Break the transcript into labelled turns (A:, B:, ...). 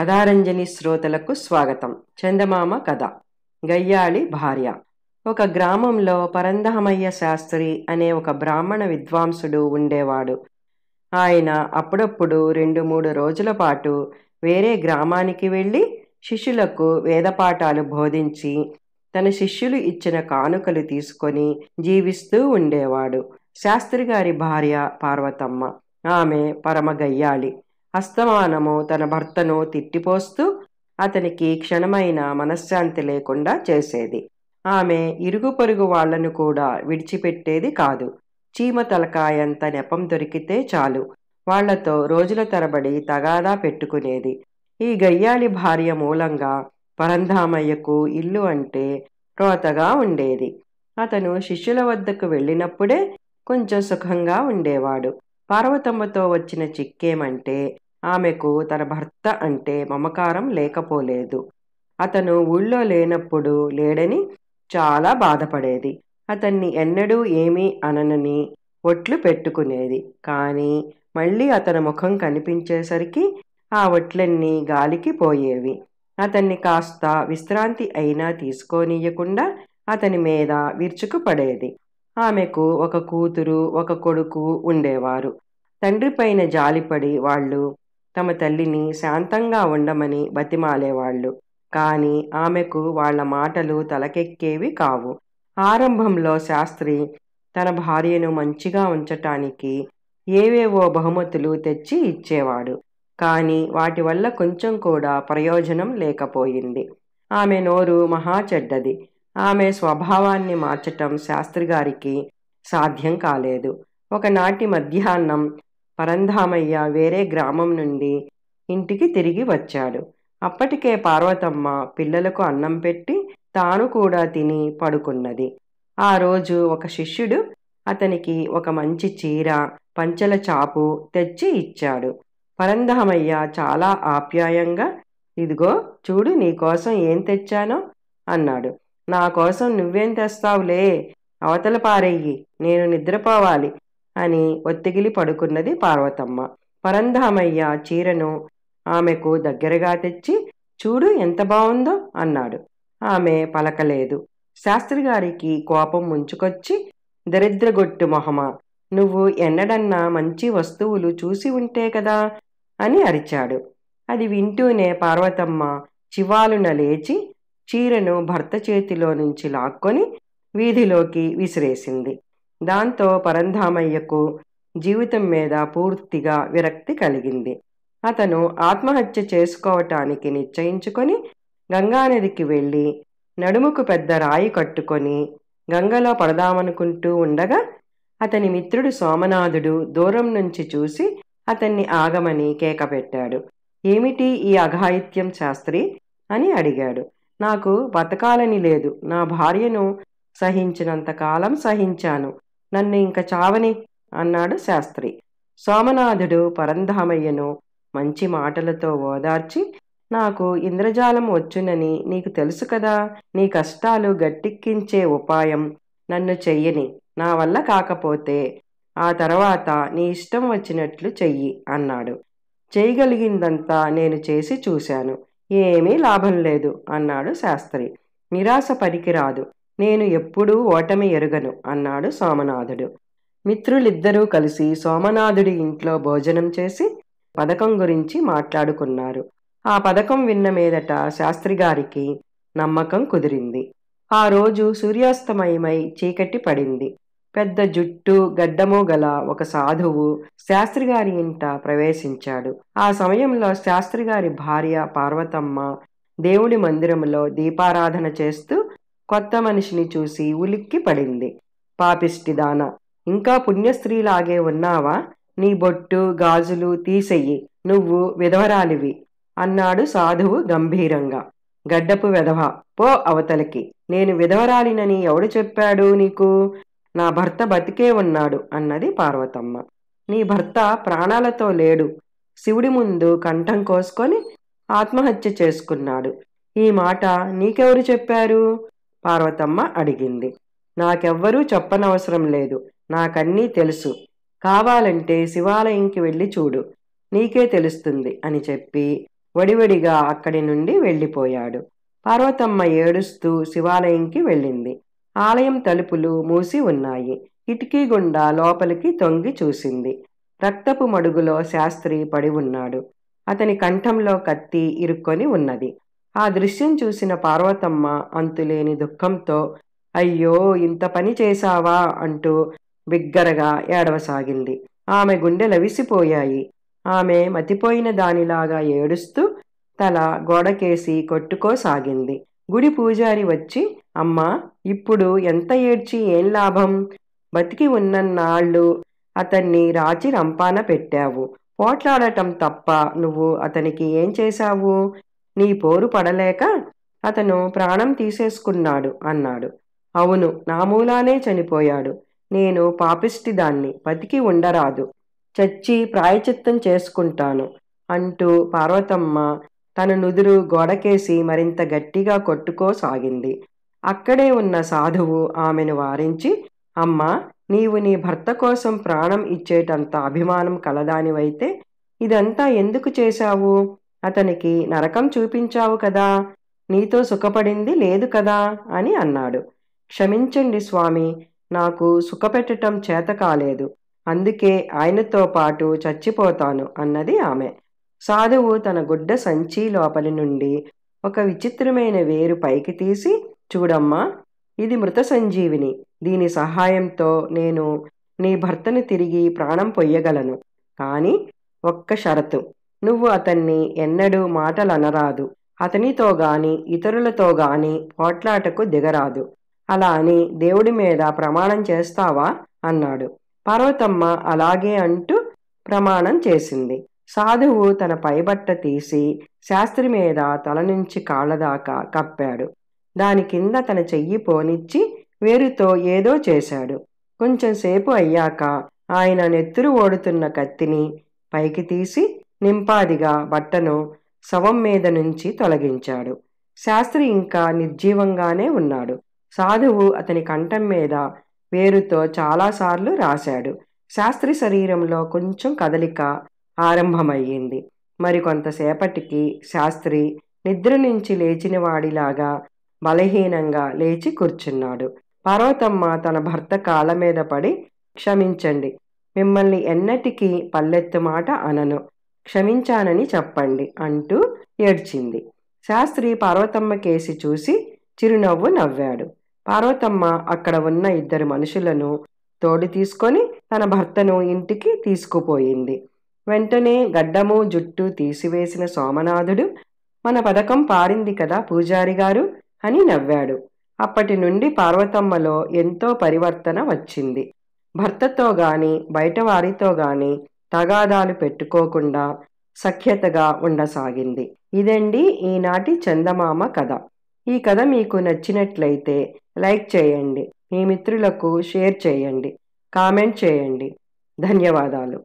A: కథారంజని శ్రోతలకు స్వాగతం చందమామ కథ గయ్యాళి భార్య ఒక గ్రామంలో పరందహమయ్య శాస్త్రి అనే ఒక బ్రాహ్మణ విద్వాంసుడు ఉండేవాడు ఆయన అప్పుడప్పుడు రెండు మూడు రోజుల పాటు వేరే గ్రామానికి వెళ్ళి శిష్యులకు వేదపాఠాలు బోధించి తన శిష్యులు ఇచ్చిన కానుకలు తీసుకొని జీవిస్తూ ఉండేవాడు శాస్త్రి గారి భార్య పార్వతమ్మ ఆమె పరమ గయ్యాళి హస్తమానము తన భర్తను తిట్టిపోస్తూ అతనికి క్షణమైన మనశ్శాంతి లేకుండా చేసేది ఆమె ఇరుగు పొరుగు వాళ్లను కూడా విడిచిపెట్టేది కాదు చీమ తలకాయంత నెపం దొరికితే చాలు వాళ్లతో రోజుల తరబడి తగాదా పెట్టుకునేది ఈ గయ్యాలి భార్య మూలంగా పరంధామయ్యకు ఇల్లు అంటే రోతగా ఉండేది అతను శిష్యుల వద్దకు వెళ్ళినప్పుడే కొంచెం సుఖంగా ఉండేవాడు పార్వతమ్మతో వచ్చిన చిక్కేమంటే ఆమెకు తన భర్త అంటే మమకారం లేకపోలేదు అతను ఊళ్ళో లేనప్పుడు లేడని చాలా బాధపడేది అతన్ని ఎన్నడూ ఏమీ అననని ఒట్లు పెట్టుకునేది కానీ మళ్ళీ అతని ముఖం కనిపించేసరికి ఆ ఒట్లన్నీ గాలికి పోయేవి అతన్ని కాస్త విశ్రాంతి అయినా తీసుకోనీయకుండా అతని మీద విరుచుకుపడేది ఆమెకు ఒక కూతురు ఒక కొడుకు ఉండేవారు తండ్రి పైన జాలిపడి వాళ్ళు తమ తల్లిని శాంతంగా ఉండమని బతిమాలేవాళ్ళు కానీ ఆమెకు వాళ్ల మాటలు తలకెక్కేవి కావు ఆరంభంలో శాస్త్రి తన భార్యను మంచిగా ఉంచటానికి ఏవేవో బహుమతులు తెచ్చి ఇచ్చేవాడు కానీ వాటి వల్ల కొంచెం కూడా ప్రయోజనం లేకపోయింది ఆమె నోరు మహా చెడ్డది ఆమె స్వభావాన్ని మార్చటం శాస్త్రి గారికి సాధ్యం కాలేదు ఒకనాటి మధ్యాహ్నం పరంధామయ్య వేరే గ్రామం నుండి ఇంటికి తిరిగి వచ్చాడు అప్పటికే పార్వతమ్మ పిల్లలకు అన్నం పెట్టి తాను కూడా తిని పడుకున్నది ఆ రోజు ఒక శిష్యుడు అతనికి ఒక మంచి చీర పంచల చాపు తెచ్చి ఇచ్చాడు పరంధామయ్య చాలా ఆప్యాయంగా ఇదిగో చూడు నీకోసం ఏం తెచ్చానో అన్నాడు నా కోసం నువ్వేం తెస్తావులే అవతల పారెయ్యి నేను నిద్రపోవాలి అని ఒత్తిగిలి పడుకున్నది పార్వతమ్మ పరంధామయ్య చీరను ఆమెకు దగ్గరగా తెచ్చి చూడు ఎంత బాగుందో అన్నాడు ఆమె పలకలేదు శాస్త్రిగారికి కోపం ముంచుకొచ్చి దరిద్రగొట్టు మొహమ నువ్వు ఎన్నడన్నా మంచి వస్తువులు చూసి ఉంటే కదా అని అరిచాడు అది వింటూనే పార్వతమ్మ చివాలున లేచి చీరను భర్త చేతిలో నుంచి లాక్కొని వీధిలోకి విసిరేసింది దాంతో పరంధామయ్యకు జీవితం మీద పూర్తిగా విరక్తి కలిగింది అతను ఆత్మహత్య చేసుకోవటానికి నిశ్చయించుకొని గంగానదికి వెళ్ళి నడుముకు పెద్ద రాయి కట్టుకొని గంగలో పడదామనుకుంటూ ఉండగా అతని మిత్రుడు సోమనాథుడు దూరం నుంచి చూసి అతన్ని ఆగమని కేకపెట్టాడు ఏమిటి ఈ అఘాయిత్యం శాస్త్రి అని అడిగాడు నాకు బతకాలని లేదు నా భార్యను సహించినంతకాలం సహించాను నన్ను ఇంక చావని అన్నాడు శాస్త్రి సోమనాథుడు పరంధామయ్యను మంచి మాటలతో ఓదార్చి నాకు ఇంద్రజాలం వచ్చునని నీకు తెలుసు కదా నీ కష్టాలు గట్టిక్కించే ఉపాయం నన్ను చెయ్యని నా వల్ల కాకపోతే ఆ తర్వాత నీ ఇష్టం వచ్చినట్లు చెయ్యి అన్నాడు చేయగలిగిందంతా నేను చేసి చూశాను ఏమీ లాభం లేదు అన్నాడు శాస్త్రి నిరాశ పనికిరాదు నేను ఎప్పుడూ ఓటమి ఎరుగను అన్నాడు సోమనాథుడు మిత్రులిద్దరూ కలిసి సోమనాథుడి ఇంట్లో భోజనం చేసి పథకం గురించి మాట్లాడుకున్నారు ఆ పథకం విన్న మీదట శాస్త్రిగారికి నమ్మకం కుదిరింది ఆ రోజు సూర్యాస్తమయమై చీకటి పడింది పెద్ద జుట్టు గడ్డము గల ఒక సాధువు శాస్త్రిగారి ఇంట ప్రవేశించాడు ఆ సమయంలో శాస్త్రిగారి భార్య పార్వతమ్మ దేవుడి మందిరంలో దీపారాధన చేస్తూ కొత్త మనిషిని చూసి ఉలిక్కి పడింది పాపిష్టి దాన ఇంకా పుణ్యస్త్రీలాగే ఉన్నావా నీ బొట్టు గాజులు తీసెయ్యి నువ్వు విధవరాలివి అన్నాడు సాధువు గంభీరంగా గడ్డపు విధవ పో అవతలకి నేను విధవరాలినని ఎవడు చెప్పాడు నీకు నా భర్త బతికే ఉన్నాడు అన్నది పార్వతమ్మ నీ భర్త ప్రాణాలతో లేడు శివుడి ముందు కంఠం కోసుకొని ఆత్మహత్య చేసుకున్నాడు ఈ మాట నీకెవరు చెప్పారు పార్వతమ్మ అడిగింది నాకెవ్వరూ చెప్పనవసరం లేదు నాకన్నీ తెలుసు కావాలంటే శివాలయంకి వెళ్ళి చూడు నీకే తెలుస్తుంది అని చెప్పి వడివడిగా అక్కడి నుండి వెళ్ళిపోయాడు పార్వతమ్మ ఏడుస్తూ శివాలయంకి వెళ్ళింది ఆలయం తలుపులు మూసి ఉన్నాయి కిటికీ గుండా లోపలికి తొంగి చూసింది రక్తపు మడుగులో శాస్త్రి పడి ఉన్నాడు అతని కంఠంలో కత్తి ఇరుక్కొని ఉన్నది ఆ దృశ్యం చూసిన పార్వతమ్మ అంతులేని దుఃఖంతో అయ్యో ఇంత పని చేశావా అంటూ బిగ్గరగా ఏడవసాగింది ఆమె గుండె లవిసిపోయాయి ఆమె మతిపోయిన దానిలాగా ఏడుస్తూ తల గోడకేసి కొట్టుకోసాగింది గుడి పూజారి వచ్చి అమ్మా ఇప్పుడు ఎంత ఏడ్చి ఏం లాభం బతికి ఉన్నన్నాళ్ళు అతన్ని రాచి రంపాన పెట్టావు పోట్లాడటం తప్ప నువ్వు అతనికి ఏం చేశావు నీ పోరు పడలేక అతను ప్రాణం తీసేసుకున్నాడు అన్నాడు అవును నా మూలానే చనిపోయాడు నేను పాపిష్టి దాన్ని బతికి ఉండరాదు చచ్చి ప్రాయచిత్తం చేసుకుంటాను అంటూ పార్వతమ్మ తన నుదురు గోడకేసి మరింత గట్టిగా కొట్టుకోసాగింది అక్కడే ఉన్న సాధువు ఆమెను వారించి అమ్మా నీవు నీ భర్త కోసం ప్రాణం ఇచ్చేటంత అభిమానం కలదానివైతే ఇదంతా ఎందుకు చేశావు అతనికి నరకం చూపించావు కదా నీతో సుఖపడింది లేదు కదా అని అన్నాడు క్షమించండి స్వామి నాకు సుఖపెట్టటం చేత కాలేదు అందుకే ఆయనతో పాటు చచ్చిపోతాను అన్నది ఆమె సాధువు తన గుడ్డ సంచి లోపలి నుండి ఒక విచిత్రమైన వేరు పైకి తీసి చూడమ్మా ఇది మృత సంజీవిని దీని సహాయంతో నేను నీ భర్తను తిరిగి ప్రాణం పొయ్యగలను కానీ ఒక్క షరతు నువ్వు అతన్ని ఎన్నడూ మాటలనరాదు అతనితో గాని ఇతరులతో గాని పోట్లాటకు దిగరాదు అలా అని దేవుడి మీద ప్రమాణం చేస్తావా అన్నాడు పర్వతమ్మ అలాగే అంటూ ప్రమాణం చేసింది సాధువు తన పైబట్ట తీసి శాస్త్రి మీద తల నుంచి కాళ్ళదాకా కప్పాడు దాని కింద తన చెయ్యి పోనిచ్చి వేరుతో ఏదో చేశాడు కొంచెంసేపు అయ్యాక ఆయన నెత్తురు ఓడుతున్న కత్తిని పైకి తీసి నింపాదిగా బట్టను శవం మీద నుంచి తొలగించాడు శాస్త్రి ఇంకా నిర్జీవంగానే ఉన్నాడు సాధువు అతని కంఠం మీద వేరుతో చాలాసార్లు రాశాడు శాస్త్రి శరీరంలో కొంచెం కదలిక ఆరంభమయ్యింది మరికొంతసేపటికి శాస్త్రి నిద్ర నుంచి లేచినవాడిలాగా బలహీనంగా లేచి కూర్చున్నాడు పర్వతమ్మ తన భర్త కాళ్ళ మీద పడి క్షమించండి మిమ్మల్ని ఎన్నటికీ పల్లెత్తు మాట అనను క్షమించానని చెప్పండి అంటూ ఏడ్చింది శాస్త్రి పార్వతమ్మ కేసి చూసి చిరునవ్వు నవ్వాడు పార్వతమ్మ అక్కడ ఉన్న ఇద్దరు మనుషులను తోడు తీసుకొని తన భర్తను ఇంటికి తీసుకుపోయింది వెంటనే గడ్డము జుట్టు తీసివేసిన సోమనాథుడు మన పథకం పారింది కదా పూజారి గారు అని నవ్వాడు అప్పటి నుండి పార్వతమ్మలో ఎంతో పరివర్తన వచ్చింది భర్తతో గాని బయటవారితో గాని తగాదాలు పెట్టుకోకుండా సఖ్యతగా ఉండసాగింది ఇదండి ఈనాటి చందమామ కథ ఈ కథ మీకు నచ్చినట్లయితే లైక్ చేయండి మీ మిత్రులకు షేర్ చేయండి కామెంట్ చేయండి ధన్యవాదాలు